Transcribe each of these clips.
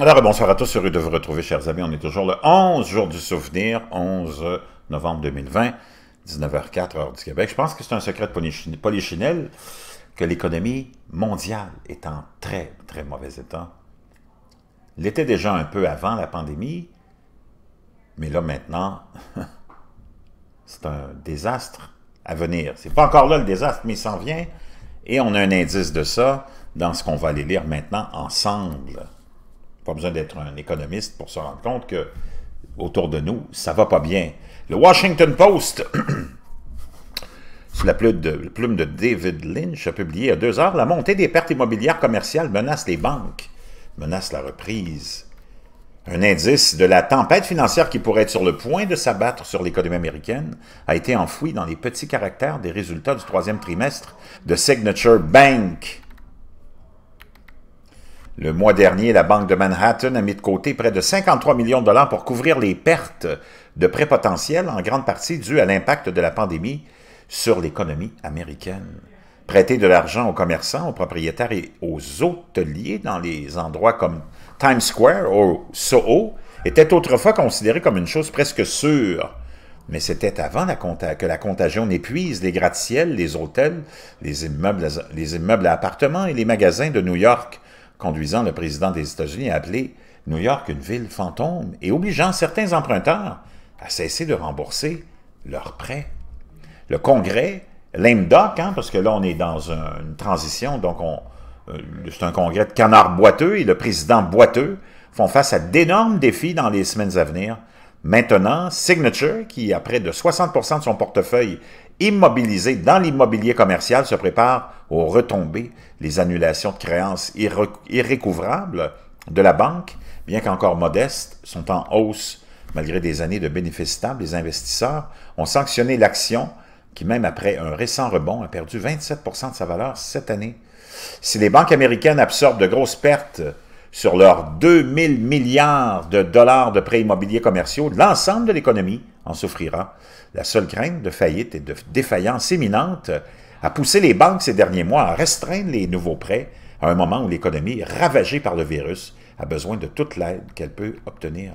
Alors, eh bonsoir ben, à tous, heureux de vous retrouver, chers amis. On est toujours le 11 jour du souvenir, 11 novembre 2020, 19h04, heure du Québec. Je pense que c'est un secret de polychinelle que l'économie mondiale est en très, très mauvais état. L'était déjà un peu avant la pandémie, mais là, maintenant, c'est un désastre à venir. C'est pas encore là le désastre, mais il s'en vient. Et on a un indice de ça dans ce qu'on va aller lire maintenant ensemble. Pas besoin d'être un économiste pour se rendre compte que autour de nous, ça va pas bien. Le Washington Post, sous la plume de, la plume de David Lynch, a publié à deux heures « La montée des pertes immobilières commerciales menace les banques, menace la reprise. » Un indice de la tempête financière qui pourrait être sur le point de s'abattre sur l'économie américaine a été enfoui dans les petits caractères des résultats du troisième trimestre de Signature Bank. Le mois dernier, la Banque de Manhattan a mis de côté près de 53 millions de dollars pour couvrir les pertes de prêts potentiels, en grande partie dues à l'impact de la pandémie sur l'économie américaine. Prêter de l'argent aux commerçants, aux propriétaires et aux hôteliers dans les endroits comme Times Square ou Soho était autrefois considéré comme une chose presque sûre. Mais c'était avant la que la contagion n'épuise les gratte-ciels, les hôtels, les immeubles à appartements et les magasins de New York conduisant le président des États-Unis à appeler New York une ville fantôme et obligeant certains emprunteurs à cesser de rembourser leurs prêts. Le Congrès, l'AIMDOC, hein, parce que là on est dans une transition, donc on, euh, c'est un congrès de canards boiteux et le président boiteux font face à d'énormes défis dans les semaines à venir. Maintenant, Signature, qui a près de 60 de son portefeuille immobilisés dans l'immobilier commercial se préparent aux retombées, les annulations de créances irrécouvrables de la banque, bien qu'encore modestes, sont en hausse. Malgré des années de bénéfices stables, les investisseurs ont sanctionné l'action qui, même après un récent rebond, a perdu 27 de sa valeur cette année. Si les banques américaines absorbent de grosses pertes sur leurs 2 000 milliards de dollars de prêts immobiliers commerciaux, l'ensemble de l'économie en souffrira. La seule crainte de faillite et de défaillance imminente a poussé les banques ces derniers mois à restreindre les nouveaux prêts à un moment où l'économie, ravagée par le virus, a besoin de toute l'aide qu'elle peut obtenir.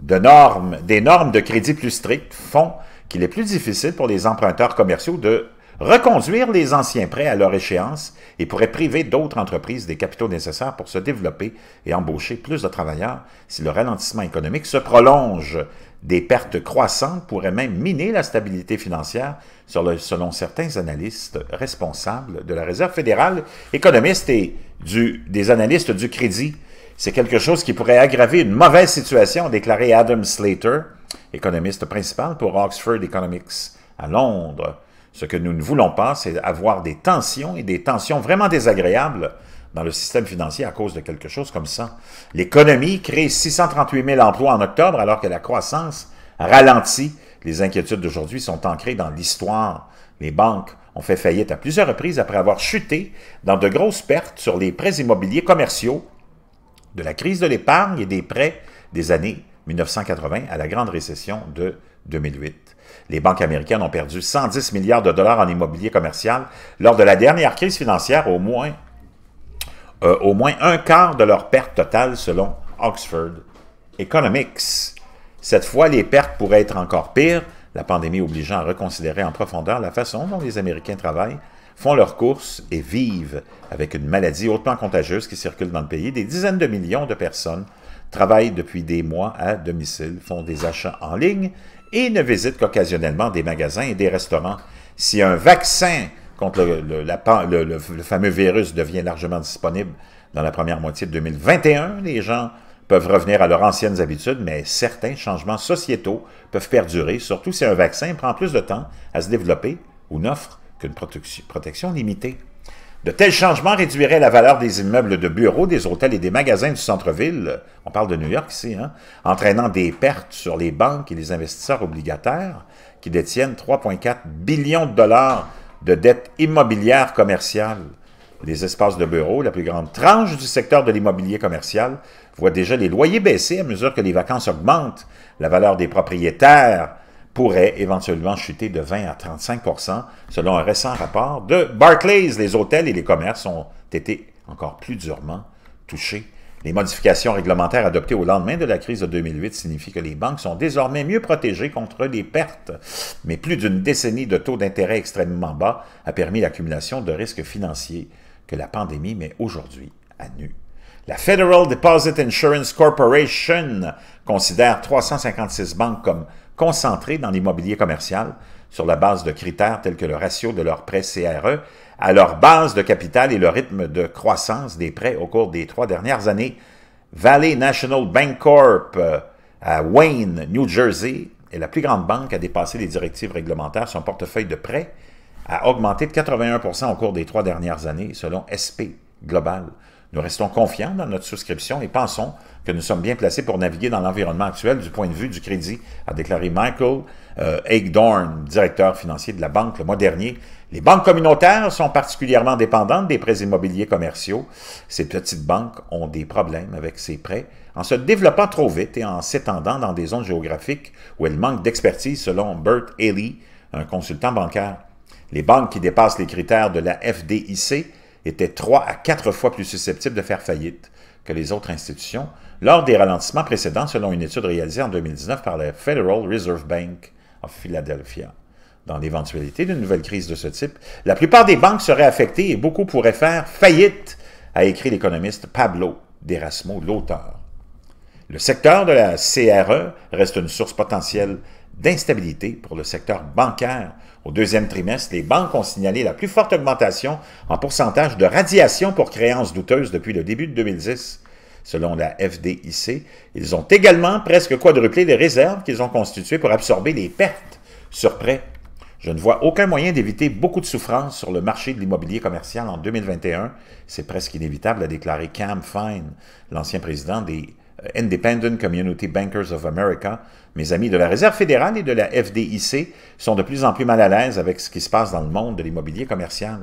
De normes, des normes de crédit plus strictes font qu'il est plus difficile pour les emprunteurs commerciaux de reconduire les anciens prêts à leur échéance et pourrait priver d'autres entreprises des capitaux nécessaires pour se développer et embaucher plus de travailleurs si le ralentissement économique se prolonge. Des pertes croissantes pourraient même miner la stabilité financière selon certains analystes responsables de la Réserve fédérale, économistes et du, des analystes du crédit. C'est quelque chose qui pourrait aggraver une mauvaise situation, a déclaré Adam Slater, économiste principal pour Oxford Economics à Londres. Ce que nous ne voulons pas, c'est avoir des tensions et des tensions vraiment désagréables dans le système financier à cause de quelque chose comme ça. L'économie crée 638 000 emplois en octobre alors que la croissance ralentit. Les inquiétudes d'aujourd'hui sont ancrées dans l'histoire. Les banques ont fait faillite à plusieurs reprises après avoir chuté dans de grosses pertes sur les prêts immobiliers commerciaux de la crise de l'épargne et des prêts des années 1980 à la grande récession de 2008. Les banques américaines ont perdu 110 milliards de dollars en immobilier commercial lors de la dernière crise financière, au moins, euh, au moins un quart de leur perte totale selon Oxford Economics. Cette fois, les pertes pourraient être encore pires, la pandémie obligeant à reconsidérer en profondeur la façon dont les Américains travaillent, font leurs courses et vivent avec une maladie hautement contagieuse qui circule dans le pays. Des dizaines de millions de personnes travaillent depuis des mois à domicile, font des achats en ligne et ne visite qu'occasionnellement des magasins et des restaurants. Si un vaccin contre le, fameux virus devient largement disponible dans la première moitié de 2021, les gens peuvent revenir à leurs anciennes habitudes, mais certains changements sociétaux peuvent perdurer, surtout si un vaccin prend plus de temps à se développer ou n'offre qu'une protection limitée. De tels changements réduiraient la valeur des immeubles de bureaux, des hôtels et des magasins du centre-ville, on parle de New York ici, hein, entraînant des pertes sur les banques et les investisseurs obligataires qui détiennent 3,4 billions de dollars de dettes immobilières commerciales. Les espaces de bureaux, la plus grande tranche du secteur de l'immobilier commercial, voient déjà les loyers baisser à mesure que les vacances augmentent. La valeur des propriétaires pourrait éventuellement chuter de 20 à 35 selon un récent rapport de Barclays. Les hôtels et les commerces ont été encore plus durement touchés. Les modifications réglementaires adoptées au lendemain de la crise de 2008 signifient que les banques sont désormais mieux protégées contre les pertes, mais plus d'une décennie de taux d'intérêt extrêmement bas a permis l'accumulation de risques financiers que la pandémie met aujourd'hui à nu. La Federal Deposit Insurance Corporation considère 356 banques comme concentrés dans l'immobilier commercial sur la base de critères tels que le ratio de leurs prêts CRE à leur base de capital et le rythme de croissance des prêts au cours des trois dernières années. Valley National Bank Corp euh, à Wayne, New Jersey, est la plus grande banque à dépasser les directives réglementaires. Son portefeuille de prêts a augmenté de 81 au cours des trois dernières années, selon SP Global. Nous restons confiants dans notre souscription et pensons que nous sommes bien placés pour naviguer dans l'environnement actuel du point de vue du crédit, a déclaré Michael euh, directeur financier de la banque le mois dernier. Les banques communautaires sont particulièrement dépendantes des prêts immobiliers commerciaux. Ces petites banques ont des problèmes avec ces prêts en se développant trop vite et en s'étendant dans des zones géographiques où elles manquent d'expertise selon Bert Haley, un consultant bancaire. Les banques qui dépassent les critères de la FDIC était trois à quatre fois plus susceptibles de faire faillite que les autres institutions lors des ralentissements précédents selon une étude réalisée en 2019 par la Federal Reserve Bank of Philadelphia. Dans l'éventualité d'une nouvelle crise de ce type, la plupart des banques seraient affectées et beaucoup pourraient faire faillite, a écrit l'économiste Pablo D'Erasmo, l'auteur. Le secteur de la CRE reste une source potentielle d'instabilité pour le secteur bancaire. Au deuxième trimestre, les banques ont signalé la plus forte augmentation en pourcentage de radiation pour créances douteuses depuis le début de 2010. Selon la FDIC, ils ont également presque quadruplé les réserves qu'ils ont constituées pour absorber les pertes sur prêts. Je ne vois aucun moyen d'éviter beaucoup de souffrance sur le marché de l'immobilier commercial en 2021. C'est presque inévitable, a déclaré Cam Fine, l'ancien président des euh, Independent Community Bankers of America, mes amis de la Réserve fédérale et de la FDIC, sont de plus en plus mal à l'aise avec ce qui se passe dans le monde de l'immobilier commercial.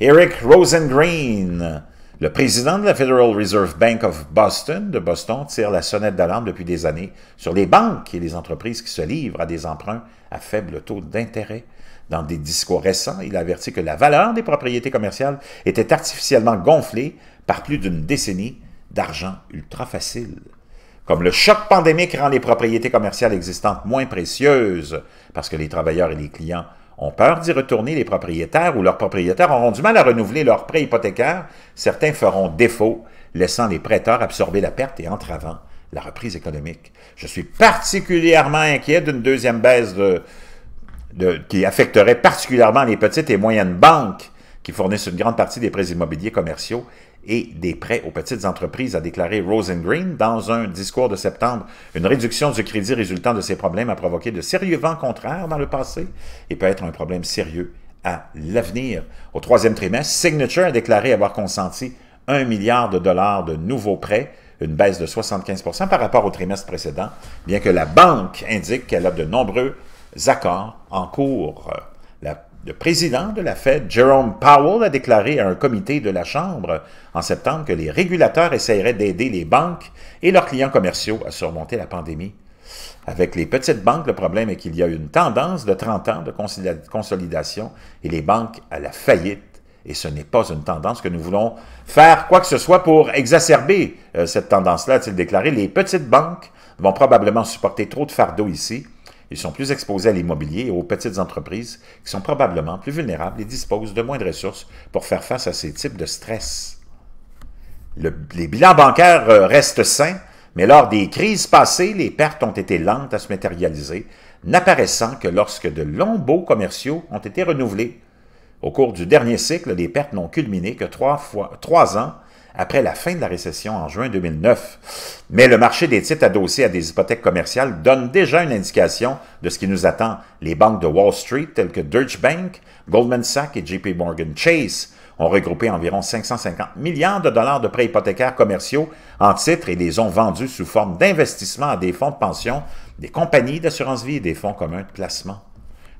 Eric Rosengreen, le président de la Federal Reserve Bank of Boston, de Boston, tire la sonnette d'alarme depuis des années sur les banques et les entreprises qui se livrent à des emprunts à faible taux d'intérêt. Dans des discours récents, il a averti que la valeur des propriétés commerciales était artificiellement gonflée par plus d'une décennie d'argent ultra facile. Comme le choc pandémique rend les propriétés commerciales existantes moins précieuses parce que les travailleurs et les clients ont peur d'y retourner, les propriétaires ou leurs propriétaires auront du mal à renouveler leurs prêts hypothécaires, certains feront défaut, laissant les prêteurs absorber la perte et entravant la reprise économique. Je suis particulièrement inquiet d'une deuxième baisse qui affecterait particulièrement les petites et moyennes banques qui fournissent une grande partie des prêts immobiliers commerciaux et des prêts aux petites entreprises, a déclaré Rosengreen dans un discours de septembre. Une réduction du crédit résultant de ces problèmes a provoqué de sérieux vents contraires dans le passé et peut être un problème sérieux à l'avenir. Au troisième trimestre, Signature a déclaré avoir consenti un milliard de dollars de nouveaux prêts, une baisse de 75 par rapport au trimestre précédent, bien que la banque indique qu'elle a de nombreux accords en cours. Le président de la Fed, Jerome Powell, a déclaré à un comité de la Chambre en septembre que les régulateurs essaieraient d'aider les banques et leurs clients commerciaux à surmonter la pandémie. Avec les petites banques, le problème est qu'il y a une tendance de 30 ans de consolidation et les banques à la faillite. Et ce n'est pas une tendance que nous voulons faire quoi que ce soit pour exacerber euh, cette tendance-là, a-t-il déclaré. Les petites banques vont probablement supporter trop de fardeaux ici ils sont plus exposés à l'immobilier et aux petites entreprises qui sont probablement plus vulnérables et disposent de moins de ressources pour faire face à ces types de stress. les bilans bancaires euh, restent sains, mais lors des crises passées, les pertes ont été lentes à se matérialiser, n'apparaissant que lorsque de longs baux commerciaux ont été renouvelés. Au cours du dernier cycle, les pertes n'ont culminé que trois, fois, trois ans après la fin de la récession en juin 2009. Mais le marché des titres adossés à des hypothèques commerciales donne déjà une indication de ce qui nous attend. Les banques de Wall Street telles que Deutsche Bank, Goldman Sachs et JP Morgan Chase ont regroupé environ 550 milliards de dollars de prêts hypothécaires commerciaux en titres et les ont vendus sous forme d'investissements à des fonds de pension, des compagnies d'assurance vie et des fonds communs de placement.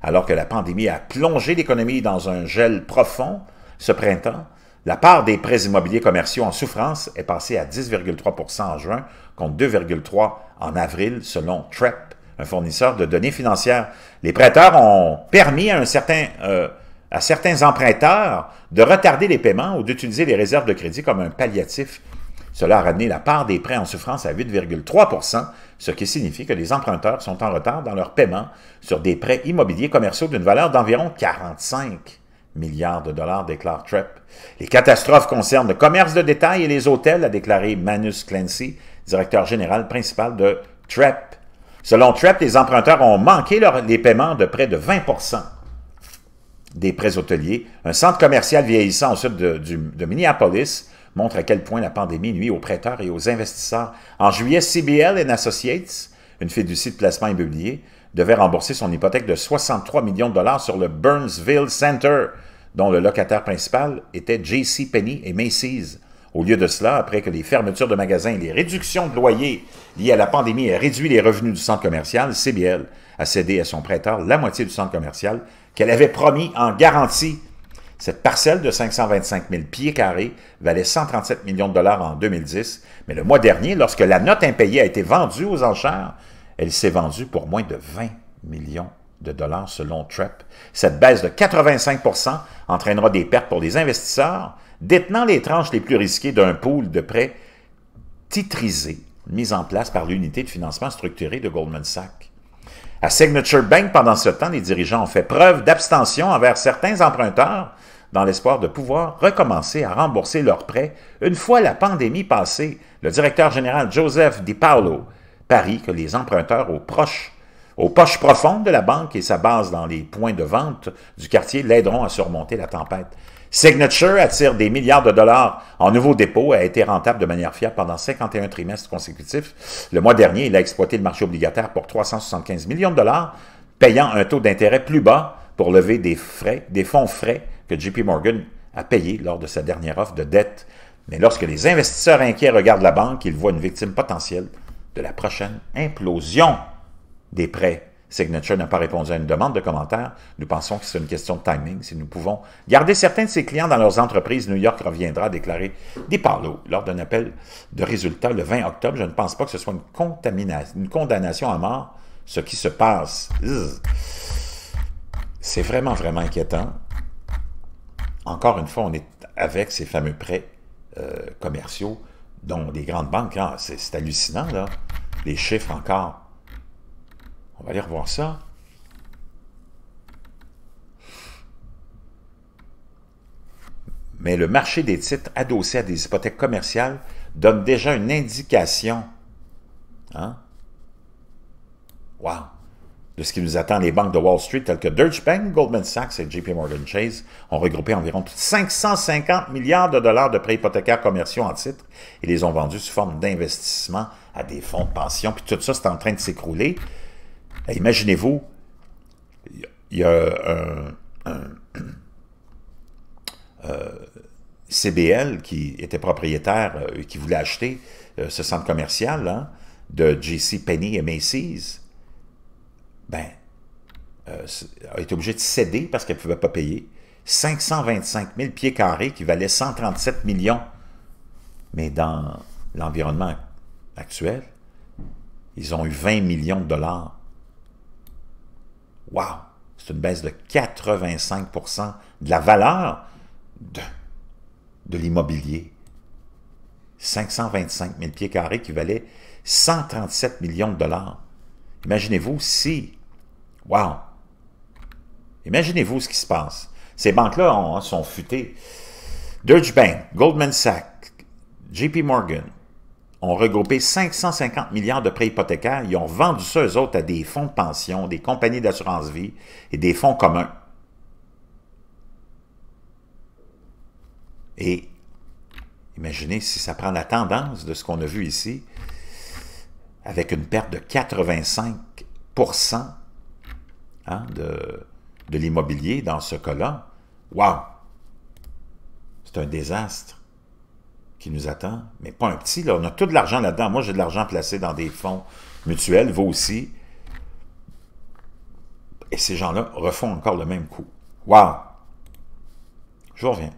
Alors que la pandémie a plongé l'économie dans un gel profond ce printemps, la part des prêts immobiliers commerciaux en souffrance est passée à 10,3 en juin contre 2,3 en avril selon TREP, un fournisseur de données financières. Les prêteurs ont permis à, euh, à certains emprunteurs de retarder les paiements ou d'utiliser les réserves de crédit comme un palliatif. Cela a ramené la part des prêts en souffrance à 8,3 ce qui signifie que les emprunteurs sont en retard dans leurs paiements sur des prêts immobiliers commerciaux d'une valeur d'environ 45 milliards de dollars, déclare Trepp. Les catastrophes concernent le commerce de détail et les hôtels, a déclaré Manus Clancy, directeur général principal de Trepp. Selon Trepp, les emprunteurs ont manqué les paiements de près de 20 des prêts hôteliers. Un centre commercial vieillissant au sud de, Minneapolis montre à quel point la pandémie nuit aux prêteurs et aux investisseurs. En juillet, CBL Associates, une fiducie de placement immobilier, devait rembourser son hypothèque de 63 millions de dollars sur le Burnsville Center, dont le locataire principal était J.C. Penny et Macy's. Au lieu de cela, après que les fermetures de magasins et les réductions de loyers liées à la pandémie aient réduit les revenus du centre commercial, CBL a cédé à son prêteur la moitié du centre commercial qu'elle avait promis en garantie. Cette parcelle de 525 000 pieds carrés valait 137 millions de dollars en 2010, mais le mois dernier, lorsque la note impayée a été vendue aux enchères, elle s'est vendue pour moins de 20 millions de dollars selon TREP. Cette baisse de 85 entraînera des pertes pour les investisseurs détenant les tranches les plus risquées d'un pool de prêts titrisés mis en place par l'unité de financement structuré de Goldman Sachs. À Signature Bank, pendant ce temps, les dirigeants ont fait preuve d'abstention envers certains emprunteurs dans l'espoir de pouvoir recommencer à rembourser leurs prêts une fois la pandémie passée. Le directeur général Joseph DiPaolo parie que les emprunteurs aux proches aux poches profondes de la banque et sa base dans les points de vente du quartier l'aideront à surmonter la tempête. Signature attire des milliards de dollars en nouveaux dépôts et a été rentable de manière fiable pendant 51 trimestres consécutifs. Le mois dernier, il a exploité le marché obligataire pour 375 millions de dollars, payant un taux d'intérêt plus bas pour lever des, frais, des fonds frais que JP Morgan a payés lors de sa dernière offre de dette. Mais lorsque les investisseurs inquiets regardent la banque, ils voient une victime potentielle de la prochaine implosion des prêts. Signature n'a pas répondu à une demande de commentaire. Nous pensons que c'est une question de timing. Si nous pouvons garder certains de ses clients dans leurs entreprises, New York reviendra déclarer des parlots lors d'un appel de résultats le 20 octobre. Je ne pense pas que ce soit une, une condamnation à mort. Ce qui se passe, c'est vraiment, vraiment inquiétant. Encore une fois, on est avec ces fameux prêts euh, commerciaux dont des grandes banques, ah, c'est hallucinant, là. Les chiffres encore va aller revoir ça. Mais le marché des titres adossés à des hypothèques commerciales donne déjà une indication hein? de ce qui nous attend. Les banques de Wall Street telles que Deutsche Bank, Goldman Sachs et JP Morgan Chase ont regroupé environ 550 milliards de dollars de prêts hypothécaires commerciaux en titres et les ont vendus sous forme d'investissement à des fonds de pension. Puis tout ça, c'est en train de s'écrouler. Imaginez-vous, il y a un, euh, CBL qui était propriétaire, euh, et qui voulait acheter euh, ce centre commercial hein, de JC Penney et Macy's. Ben, a été obligé de céder parce qu'elle ne pouvait pas payer. 525 000 pieds carrés qui valaient 137 millions. Mais dans l'environnement actuel, ils ont eu 20 millions de dollars wow, c'est une baisse de 85 de la valeur de, de l'immobilier. 525 000 pieds carrés qui valait 137 millions de dollars. Imaginez-vous si, wow, imaginez-vous ce qui se passe. Ces banques-là hein, sont futées. Deutsche Bank, Goldman Sachs, JP Morgan, ont regroupé 550 milliards de prêts hypothécaires. Ils ont vendu ça, eux autres, à des fonds de pension, des compagnies d'assurance-vie et des fonds communs. Et imaginez si ça prend la tendance de ce qu'on a vu ici, avec une perte de 85 hein, de, de l'immobilier dans ce cas-là. Wow! C'est un désastre qui nous attend, mais pas un petit. Là. On a tout de l'argent là-dedans. Moi, j'ai de l'argent placé dans des fonds mutuels, vous aussi. Et ces gens-là refont encore le même coup. Wow! Je reviens.